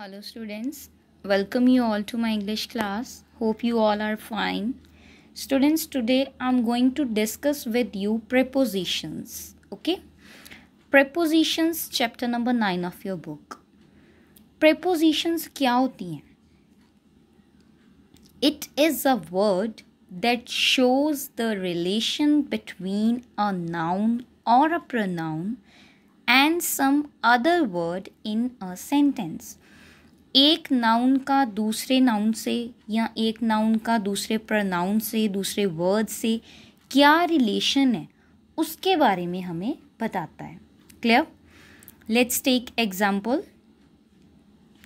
Hello students, welcome you all to my English class. Hope you all are fine. Students, today I'm going to discuss with you prepositions. Okay? Prepositions chapter number 9 of your book. Prepositions kya hoti hain? It is a word that shows the relation between a noun or a pronoun and some other word in a sentence. एक noun का दूसरे noun से या एक noun का दूसरे pronoun से दूसरे वर्ड से क्या रिलेशन है उसके बारे में हमें बताता है clear let's take example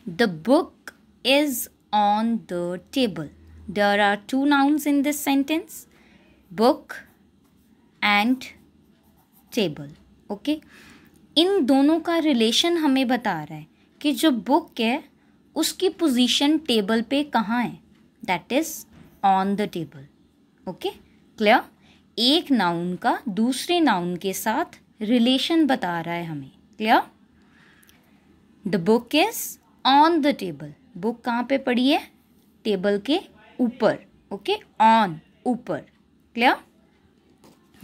the book is on the table there are two nouns in this sentence book and table okay इन दोनों का रिलेशन हमें बता रहा है कि जो बुक है उसकी पोजीशन टेबल पे कहाँ है that is on the table okay clear एक नाउन का दूसरे नाउन के साथ रिलेशन बता रहा है हमें clear the book is on the table book कहाँ पे पड़ी है टेबल के ऊपर ओके ऑन ऊपर clear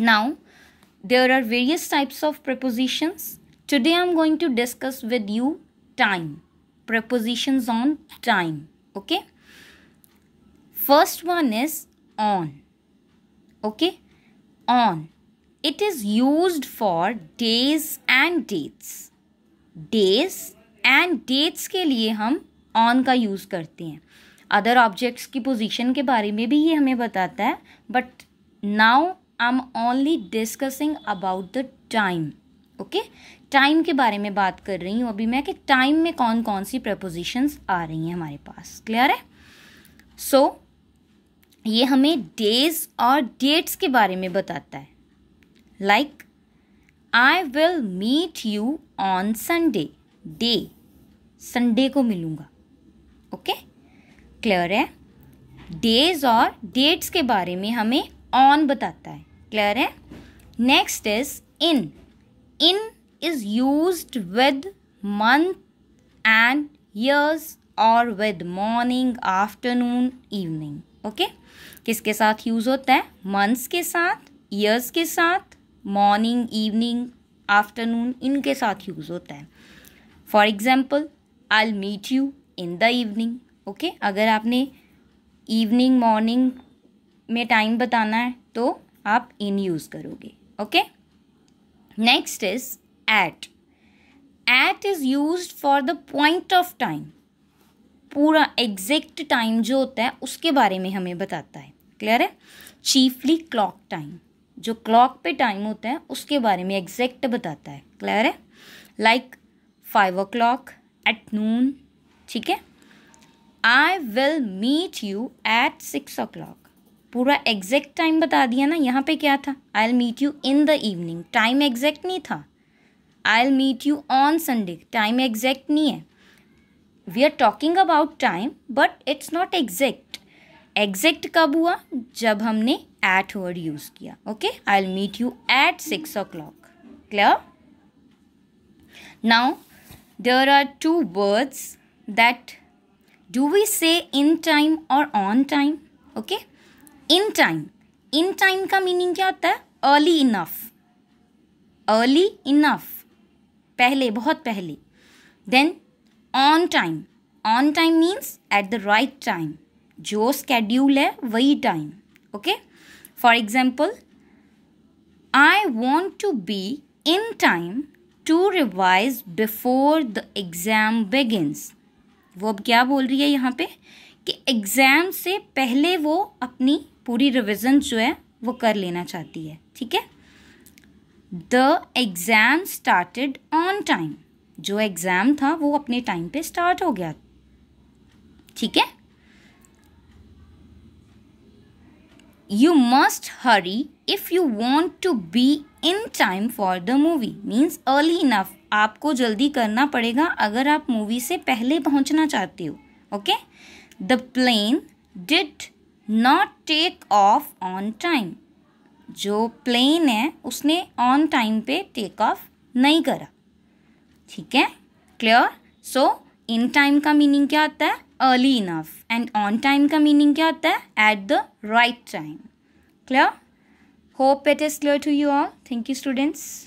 now there are various types of prepositions today I am going to discuss with you time prepositions on time. Okay. First one is on. Okay. On. It is used for days and dates. Days and dates के लिए हम on का use करते हैं other objects की position के बारे में भी ये हमें बताता है but now I am only discussing about the time okay time के बारे में बात कर रही हूँ अभी मैं कि टाइम में कौन कौन सी प्रपोजिशंस आ रही हैं हमारे पास क्लियर है सो so, ये हमें डेज और डेट्स के बारे में बताता है like I will meet you on Sunday day Sunday को मिलूंगा ओके okay? क्लियर है डेज और डेट्स के बारे में हमें ऑन बताता है क्लियर है next is in in is use with month and years और with morning afternoon evening okay किसके साथ यूज होता है मंथ्स के साथ ईयर्स के साथ मॉर्निंग इवनिंग आफ्टरनून इनके साथ यूज होता है for example I meet you in the evening okay अगर आपने इवनिंग मॉर्निंग में टाइम बताना है तो आप इन यूज़ करोगे okay okay? Next is at. At is used for the point of time. पूरा एग्जैक्ट टाइम जो होता है उसके बारे में हमें बताता है क्लियर है चीफली क्लॉक टाइम जो क्लॉक पे टाइम होता है उसके बारे में एग्जैक्ट बताता है क्लियर है like five o'clock at noon ठीक है I will meet you at six o'clock पूरा एग्जैक्ट टाइम बता दिया ना यहाँ पे क्या था I'll meet you in the evening time exact नहीं था I'll meet you on Sunday time exact नहीं है we are talking about time but it's not exact exact कब हुआ जब हमने एट वर्ड यूज़ किया okay I I'll meet you at six o'clock clear now there are two words that do we say in time और on time okay in time in time का meaning क्या होता है early enough early enough पहले बहुत पहले then on time on time means at the right time जो schedule है वही time okay for example I want to be in time to revise before the exam begins वो अब क्या बोल रही है यहाँ पे कि एग्ज़ाम से पहले वो अपनी पूरी रिविज़न जो है वो कर लेना चाहती है ठीक है the exam started on time जो एग्ज़ाम था वो अपने टाइम पे स्टार्ट हो गया ठीक है you must hurry if you want to be in time for the movie means early enough आपको जल्दी करना पड़ेगा अगर आप मूवी से पहले पहुंचना चाहते हो okay the plane did not take off on time जो प्लेन है उसने ऑन टाइम पे टेक ऑफ नहीं करा ठीक है क्लियर सो इन टाइम का मीनिंग क्या होता है early enough and on time का मीनिंग क्या होता है at the right time clear hope it is clear to you all thank you students